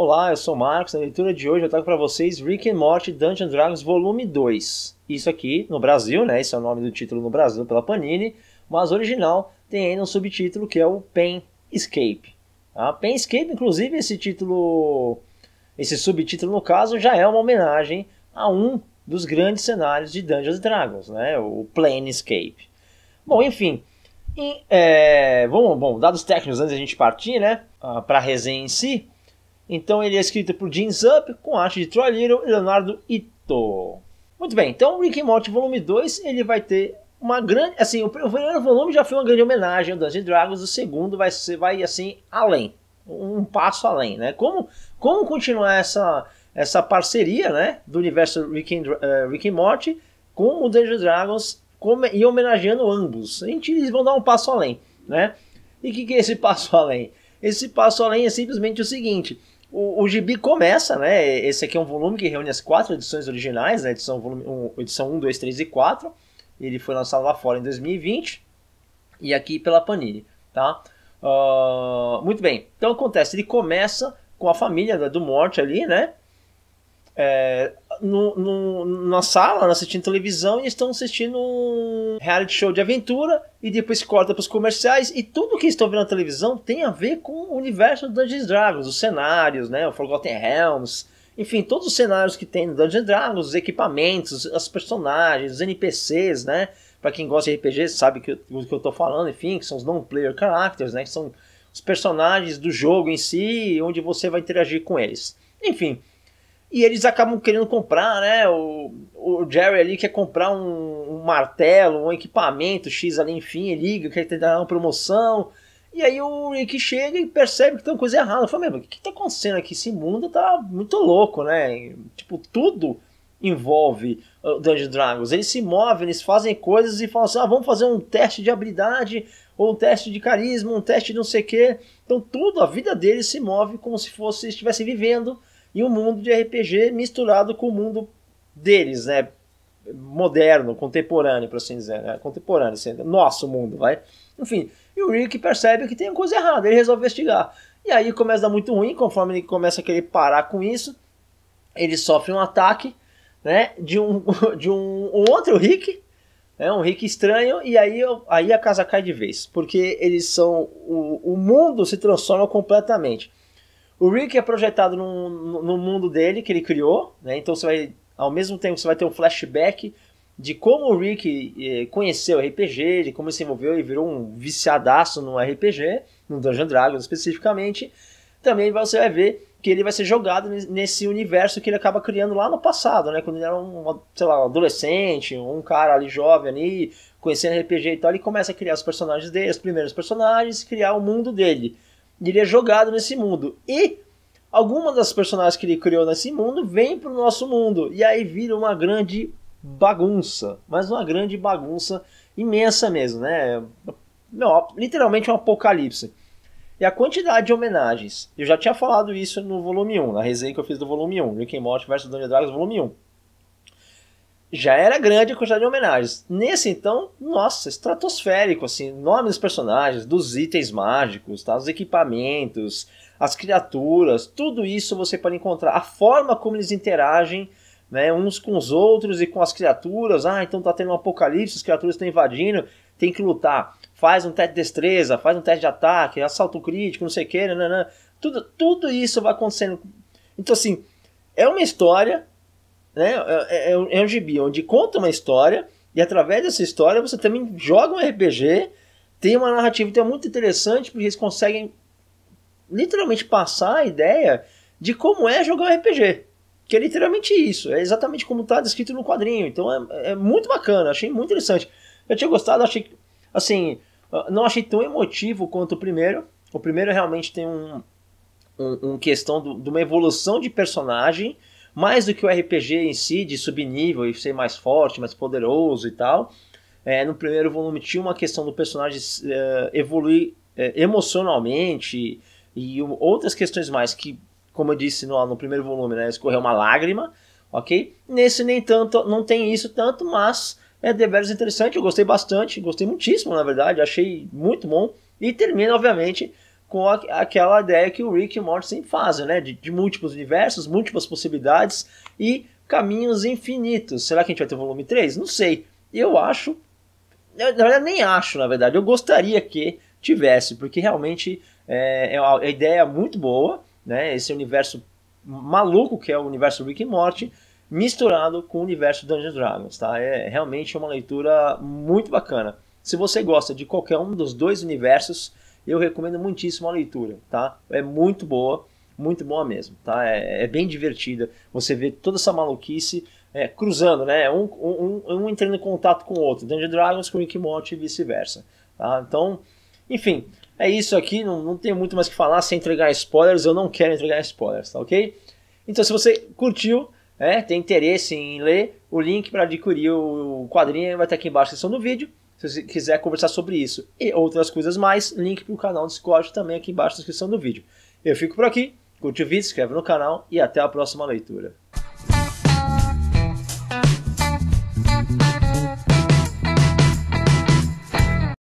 Olá, eu sou o Marcos. Na leitura de hoje eu trago para vocês Rick and Morty Dungeon Dragons Volume 2. Isso aqui no Brasil, né? Esse é o nome do título no Brasil pela Panini, mas original tem ainda um subtítulo que é o *Pain Escape. A ah, Escape, inclusive, esse título, esse subtítulo no caso, já é uma homenagem a um dos grandes cenários de Dungeons Dragons, né? O Escape*. Bom, enfim. E, é, eh, bom, bom, dados técnicos antes da gente partir, né? Ah, para a resenha em si. Então ele é escrito por Gene Zup, com arte de Troy Little e Leonardo Ito. Muito bem, então Rick and Morty volume 2, ele vai ter uma grande, assim, o primeiro volume já foi uma grande homenagem ao Dungeons Dragons, o segundo vai ser vai assim além, um passo além, né? Como como continuar essa essa parceria, né, do universo Rick and, uh, Rick and Morty com o Dungeons Dragons com, e homenageando ambos. A gente eles vão dar um passo além, né? E o que, que é esse passo além? Esse passo além é simplesmente o seguinte: o, o gibi começa, né? Esse aqui é um volume que reúne as quatro edições originais, né? Edição, volume, um, edição 1, 2, 3 e 4. Ele foi lançado lá fora em 2020 e aqui pela Panini, tá? Uh, muito bem, então acontece, ele começa com a família do Morte ali, né? é, no, no, na sala, né, assistindo televisão, e estão assistindo um reality show de aventura, e depois corta para os comerciais, e tudo que estão vendo na televisão tem a ver com o universo do Dungeons Dragons, os cenários, né, o Forgotten Realms, enfim, todos os cenários que tem no Dungeons Dragons, os equipamentos, as personagens, os NPCs, né, para quem gosta de RPG sabe que, o que eu estou falando, enfim, que são os non-player characters, né, que são os personagens do jogo em si, onde você vai interagir com eles. Enfim, e eles acabam querendo comprar, né? O, o Jerry ali quer comprar um, um martelo, um equipamento X ali, enfim, ele liga, quer tentar uma promoção. E aí o Rick chega e percebe que tem uma coisa errada. Fala, mesmo, o que, que tá acontecendo aqui? Esse mundo tá muito louco, né? tipo, tudo envolve o uh, Dungeon Dragons. Eles se movem, eles fazem coisas e falam assim: ah, vamos fazer um teste de habilidade, ou um teste de carisma, um teste de não sei o quê. Então, tudo, a vida deles se move como se fosse estivessem vivendo e um mundo de RPG misturado com o mundo deles, né? Moderno, contemporâneo, para assim dizer. Né? Contemporâneo, assim, nosso mundo, vai. Enfim, e o Rick percebe que tem coisa errada, ele resolve investigar. E aí começa a dar muito ruim, conforme ele começa a querer parar com isso, ele sofre um ataque né, de, um, de um, um outro Rick, né, um Rick estranho, e aí, aí a casa cai de vez, porque eles são. O, o mundo se transforma completamente. O Rick é projetado num, no mundo dele que ele criou, né? Então você vai, ao mesmo tempo, você vai ter um flashback de como o Rick eh, conheceu o RPG, de como se envolveu e virou um viciadaço no RPG, no Dungeon Dragon especificamente. Também você vai ver que ele vai ser jogado nesse universo que ele acaba criando lá no passado, né? Quando ele era um, sei lá, um adolescente, um cara ali jovem ali, conhecendo RPG e tal, ele começa a criar os personagens dele, os primeiros personagens, criar o mundo dele ele é jogado nesse mundo. E alguma das personagens que ele criou nesse mundo vem para o nosso mundo. E aí vira uma grande bagunça. Mas uma grande bagunça imensa mesmo, né? Não, é literalmente um apocalipse. E a quantidade de homenagens. Eu já tinha falado isso no volume 1, na resenha que eu fiz do volume 1, Rick and Morty vs Dungeons Dragons, volume 1 já era grande a quantidade de homenagens. Nesse, então, nossa, estratosférico, assim, nome dos personagens, dos itens mágicos, tá? os equipamentos, as criaturas, tudo isso você pode encontrar. A forma como eles interagem né, uns com os outros e com as criaturas. Ah, então tá tendo um apocalipse, as criaturas estão invadindo, tem que lutar. Faz um teste de destreza, faz um teste de ataque, assalto crítico, não sei o que, Tudo, tudo isso vai acontecendo. Então, assim, é uma história né? É, é, é, um, é um gibi onde conta uma história e através dessa história você também joga um RPG, tem uma narrativa. Então é muito interessante porque eles conseguem literalmente passar a ideia de como é jogar um RPG. Que é literalmente isso, é exatamente como está descrito no quadrinho. Então é, é muito bacana, achei muito interessante. Eu tinha gostado, achei assim, não achei tão emotivo quanto o primeiro. O primeiro realmente tem um, um, um questão de uma evolução de personagem mais do que o RPG em si, de subnível e ser mais forte, mais poderoso e tal, é, no primeiro volume tinha uma questão do personagem é, evoluir é, emocionalmente e, e, outras questões mais que, como eu disse no, no primeiro volume, né, escorreu uma lágrima, ok? Nesse nem tanto, não tem isso tanto, mas é deveras interessante, eu gostei bastante, gostei muitíssimo, na verdade, achei muito bom. E termina, obviamente, com a, aquela ideia que o Rick e Morty sempre fazem, né? De, de, múltiplos universos, múltiplas possibilidades e caminhos infinitos. Será que a gente vai ter volume 3? Não sei. Eu acho. Eu, na verdade, nem acho, na verdade. Eu gostaria que tivesse, porque realmente é, é uma ideia é muito boa, né? Esse universo maluco que é o universo Rick e Morty misturado com o universo Dungeons Dragons, tá? É realmente é uma leitura muito bacana. Se você gosta de qualquer um dos dois universos, eu recomendo muitíssimo a leitura, tá? É muito boa, muito boa mesmo, tá? É, é bem divertida, você vê toda essa maluquice é, cruzando, né? Um, um, um, entrando em contato com o outro, Dungeons Dragons com Rick Morty e vice-versa, tá? Então, enfim, é isso aqui, não, não tenho muito mais que falar sem entregar spoilers, eu não quero entregar spoilers, tá ok? Então, se você curtiu, é, tem interesse em ler, o link para adquirir o quadrinho vai estar aqui embaixo na descrição do vídeo se você quiser conversar sobre isso e outras coisas mais, link para o canal do Discord também aqui embaixo na descrição do vídeo. Eu fico por aqui, curte o vídeo, se inscreve no canal e até a próxima leitura.